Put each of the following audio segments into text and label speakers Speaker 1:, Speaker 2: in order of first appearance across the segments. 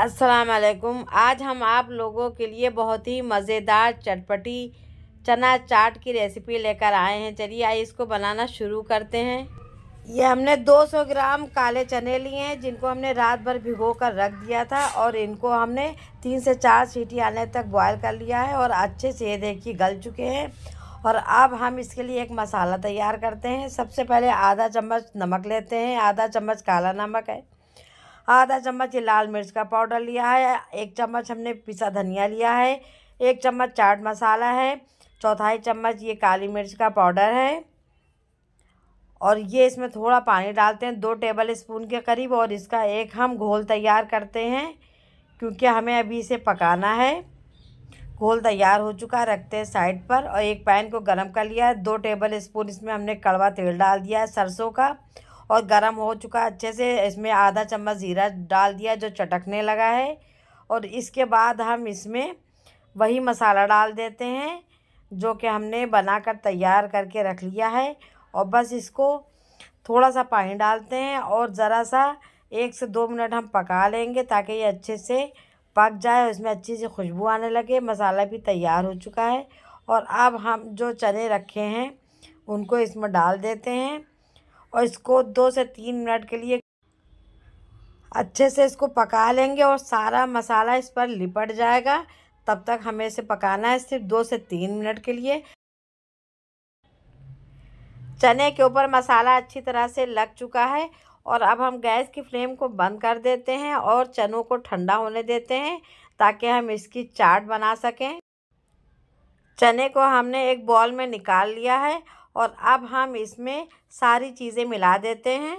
Speaker 1: असलकुम आज हम आप लोगों के लिए बहुत ही मज़ेदार चटपटी चना चाट की रेसिपी लेकर आए हैं चलिए आइए इसको बनाना शुरू करते हैं ये हमने 200 ग्राम काले चने लिए हैं जिनको हमने रात भर भिगो कर रख दिया था और इनको हमने तीन से चार सीटी आने तक बॉयल कर लिया है और अच्छे से ये देखिए गल चुके हैं और अब हम इसके लिए एक मसाला तैयार करते हैं सबसे पहले आधा चम्मच नमक लेते हैं आधा चम्मच काला नमक है आधा चम्मच ये लाल मिर्च का पाउडर लिया है एक चम्मच हमने पिसा धनिया लिया है एक चम्मच चाट मसाला है चौथाई चम्मच ये काली मिर्च का पाउडर है और ये इसमें थोड़ा पानी डालते हैं दो टेबल स्पून के करीब और इसका एक हम घोल तैयार करते हैं क्योंकि हमें अभी इसे पकाना है घोल तैयार हो चुका है रखते हैं साइड पर और एक पैन को गर्म कर लिया है दो टेबल स्पून इसमें हमने कड़वा तेल डाल दिया है सरसों का और गरम हो चुका अच्छे से इसमें आधा चम्मच ज़ीरा डाल दिया जो चटकने लगा है और इसके बाद हम इसमें वही मसाला डाल देते हैं जो कि हमने बनाकर तैयार करके रख लिया है और बस इसको थोड़ा सा पानी डालते हैं और ज़रा सा एक से दो मिनट हम पका लेंगे ताकि ये अच्छे से पक जाए और इसमें अच्छी सी खुशबू आने लगे मसाला भी तैयार हो चुका है और अब हम जो चने रखे हैं उनको इसमें डाल देते हैं और इसको दो से तीन मिनट के लिए अच्छे से इसको पका लेंगे और सारा मसाला इस पर लिपट जाएगा तब तक हमें इसे पकाना है सिर्फ दो से तीन मिनट के लिए चने के ऊपर मसाला अच्छी तरह से लग चुका है और अब हम गैस की फ्लेम को बंद कर देते हैं और चनों को ठंडा होने देते हैं ताकि हम इसकी चाट बना सकें चने को हमने एक बॉल में निकाल लिया है और अब हम इसमें सारी चीज़ें मिला देते हैं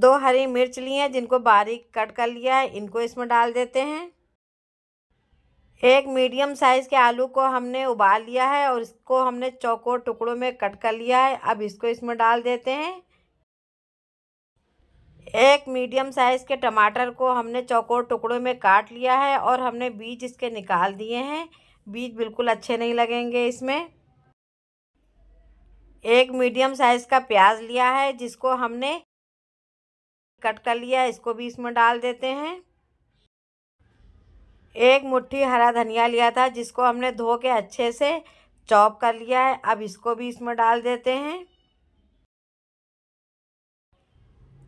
Speaker 1: दो हरी मिर्च ली हैं जिनको बारीक कट कर लिया है इनको इसमें डाल देते हैं एक मीडियम साइज़ के आलू को हमने उबाल लिया है और इसको हमने चौकोर टुकड़ों में कट कर लिया है अब इसको इसमें डाल देते हैं एक मीडियम साइज़ के टमाटर को हमने चौकोर टुकड़ों में काट लिया है और हमने बीज इसके निकाल दिए हैं बीज बिल्कुल अच्छे नहीं लगेंगे इसमें एक मीडियम साइज़ का प्याज लिया है जिसको हमने कट कर लिया इसको भी इसमें डाल देते हैं एक मुट्ठी हरा धनिया लिया था जिसको हमने धो के अच्छे से चॉप कर लिया है अब इसको भी इसमें डाल देते हैं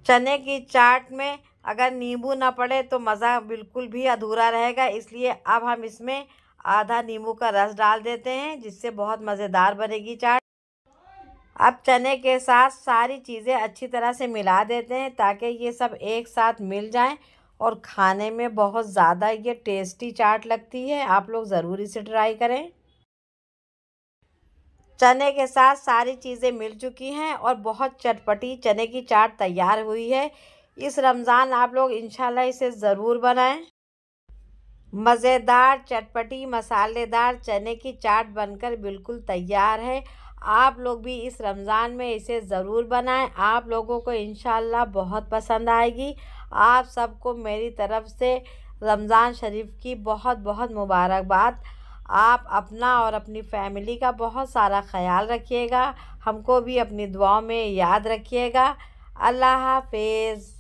Speaker 1: चने की चाट में अगर नींबू ना पड़े तो मज़ा बिल्कुल भी अधूरा रहेगा इसलिए अब हम इसमें आधा नींबू का रस डाल देते हैं जिससे बहुत मज़ेदार बनेगी चाट अब चने के साथ सारी चीज़ें अच्छी तरह से मिला देते हैं ताकि ये सब एक साथ मिल जाएं और खाने में बहुत ज़्यादा ये टेस्टी चाट लगती है आप लोग ज़रूर इसे ट्राई करें चने के साथ सारी चीज़ें मिल चुकी हैं और बहुत चटपटी चने की चाट तैयार हुई है इस रमज़ान आप लोग इंशाल्लाह इसे ज़रूर बनाएं मज़ेदार चटपटी मसालेदार चने की चाट बनकर बिल्कुल तैयार है आप लोग भी इस रमज़ान में इसे ज़रूर बनाएं आप लोगों को इन बहुत पसंद आएगी आप सबको मेरी तरफ़ से रमज़ान शरीफ की बहुत बहुत मुबारकबाद आप अपना और अपनी फैमिली का बहुत सारा ख्याल रखिएगा हमको भी अपनी दुआओं में याद रखिएगा अल्लाह हाफिज़